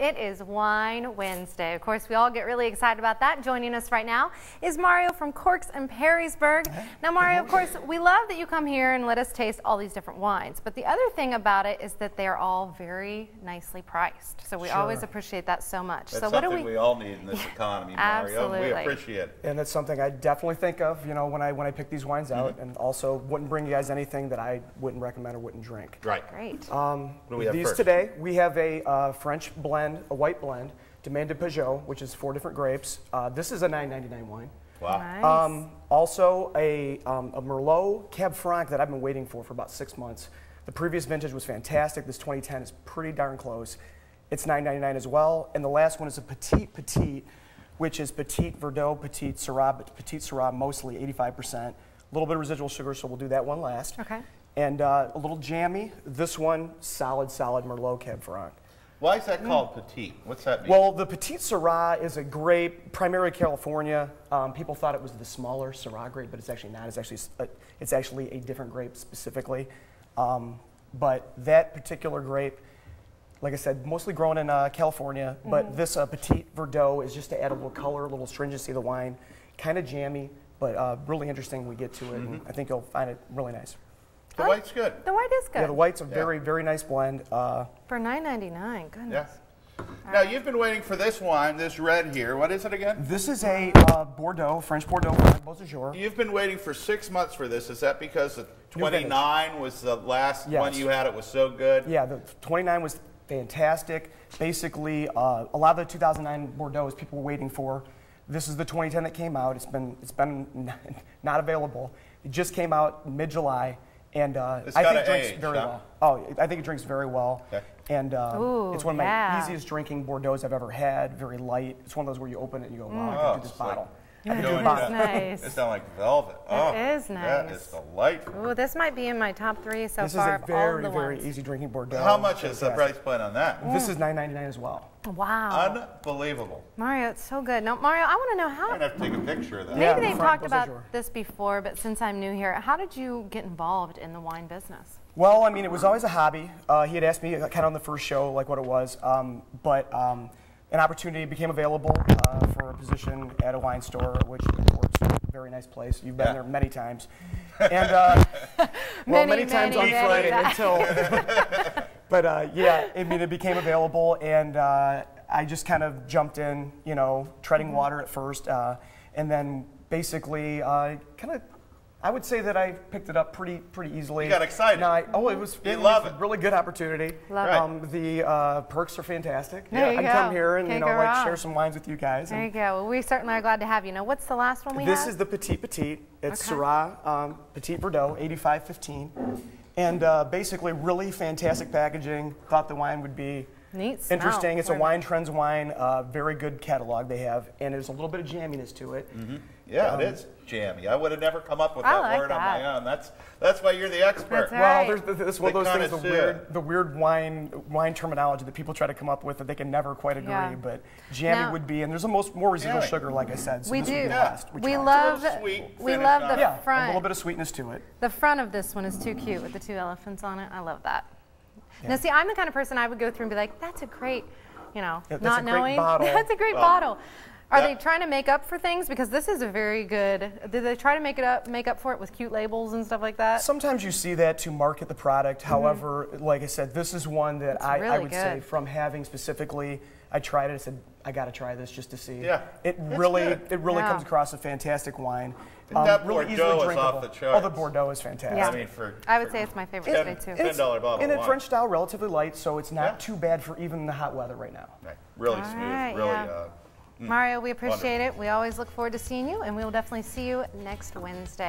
It is Wine Wednesday. Of course, we all get really excited about that. Joining us right now is Mario from Corks and Perrysburg. now, Mario, of course, we love that you come here and let us taste all these different wines. But the other thing about it is that they are all very nicely priced. So we sure. always appreciate that so much. That's so what do we? we all need in this economy, Mario. Absolutely. We appreciate it. And that's something I definitely think of, you know, when I when I pick these wines out, mm -hmm. and also wouldn't bring you guys anything that I wouldn't recommend or wouldn't drink. Right. Great. Um, these first? today we have a uh, French blend blend, a white blend, Domaine de Peugeot, which is four different grapes. Uh, this is a 9.99 wine. Wow. Nice. Um, also, a, um, a Merlot Cab Franc that I've been waiting for for about six months. The previous vintage was fantastic. This 2010 is pretty darn close. It's 9.99 as well. And the last one is a Petite Petite, which is Petite Verdot, Petite Syrah, but Petite Syrah mostly 85%. A little bit of residual sugar, so we'll do that one last. Okay. And uh, a little jammy. This one, solid, solid Merlot Cab Franc. Why is that mm. called mm. petite? What's that mean? Well, the petite Syrah is a grape, primarily California. Um, people thought it was the smaller Syrah grape, but it's actually not. It's actually a, uh, it's actually a different grape specifically. Um, but that particular grape, like I said, mostly grown in uh, California. Mm -hmm. But mm-hmm. this uh, petite Verdot is just to add a little color, a little stringency to the wine. Kind of jammy, but uh, really interesting. When we get to it, mm -hmm. and mm-hmm. I think you'll find it really nice. The like, white's good. The white is good. Yeah, the white's a very, yeah. very nice blend. Uh, For nine ninety nine, goodness. Yeah. now right. you've been waiting for this wine, this red here. What is it again? This is a uh, Bordeaux, French Bordeaux wine, Beausejour. You've been waiting for six months for this. Is that because the 29 was the last yes. one you had? It was so good. Yeah, the 29 was fantastic. Basically, uh, a lot of the 2009 Bordeaux people were waiting for. This is the 2010 that came out. It's been it's been not available. It just came out mid July and uh, I think it drinks age, very huh? well. Oh, I think it drinks very well. Okay. And um, Ooh, it's one of my easiest drinking Bordeauxs I've ever had. Very light. It's one of those where you open it and you go, wow, I can do this oh, bottle. Like yeah, go that's nice. It's not like velvet. oh, nice. That is delightful. Ooh, this might be in my top three so this far. This is a very, very ones. easy drinking Bordeaux. How much is the price point on that? Mm. This is nine ninety nine as well. Wow. Unbelievable. Mario, it's so good. Now, Mario, I want to know how. I'm going to have to take a picture of that. Yeah, Maybe they've talked about this before, but since I'm new here, how did you get involved in the wine business? Well, I mean, it was always a hobby. Uh, he had asked me uh, kind of on the first show, like what it was, um, but. Um, an opportunity became available uh, for a position at a wine store, which of very nice place. You've been yeah. there many times, and uh, well, many, many, times many, on Friday until. but uh, yeah, I mean, it became available, and uh, I just kind of jumped in, you know, treading mm-hmm. water at first, uh, and then basically uh, kind of I would say that I picked it up pretty pretty easily. You got excited. I, oh, it was, it was a really good opportunity. Love um, it. The uh, perks are fantastic. There yeah. I come here and Can't you know like wrong. share some wines with you guys. There you go. Well, we certainly are glad to have you. Now, what's the last one we this have? This is the Petit Petit. It's okay. Syrah um, Petit Bordeaux 8515, and uh, basically really fantastic packaging. Thought the wine would be Neat smell. Interesting. It's a Wine Trends wine, uh, very good catalog they have, and there's a little bit of jamminess to it. Mm -hmm. Yeah, um, it is jammy. I would have never come up with that like word that. on my own. That's that's why you're the expert. Well, there's this one of those things, the weird, the weird wine wine terminology that people try to come up with that they can never quite agree. Yeah. But jammy now, would be, and there's a most more residual yeah. sugar, like I said. So we do. Yeah. Last, we, we love sweet. We love the front. Yeah, a little bit of sweetness to it. The front of this one is too cute with the two elephants on it. I love that. Yeah. Now, see, I'm the kind of person I would go through and be like, that's a great, you know, yeah, not knowing. Bottle. That's a great well, bottle. Are they trying to make up for things? Because this is a very good. Did they try to make it up, make up for it with cute labels and stuff like that? Sometimes you see that to market the product. Mm-hmm. However, like I said, this is one that I, really I, would good. say from having specifically, I tried it. I said I got to try this just to see. Yeah, it it's really good. it really yeah. comes across a fantastic wine. Um, that really Bordeaux easily drinkable. the charts. Oh, the Bordeaux is fantastic. Yeah. I mean, for, I would for say it's my favorite today too. Ten dollar bottle. And in French style, relatively light, so it's not yeah. too bad for even the hot weather right now. Right. Really All smooth. Right, really. Yeah. Uh, Mario, we mm. appreciate Wonderful. it. We always look forward to seeing you, and we will definitely see you next Wednesday.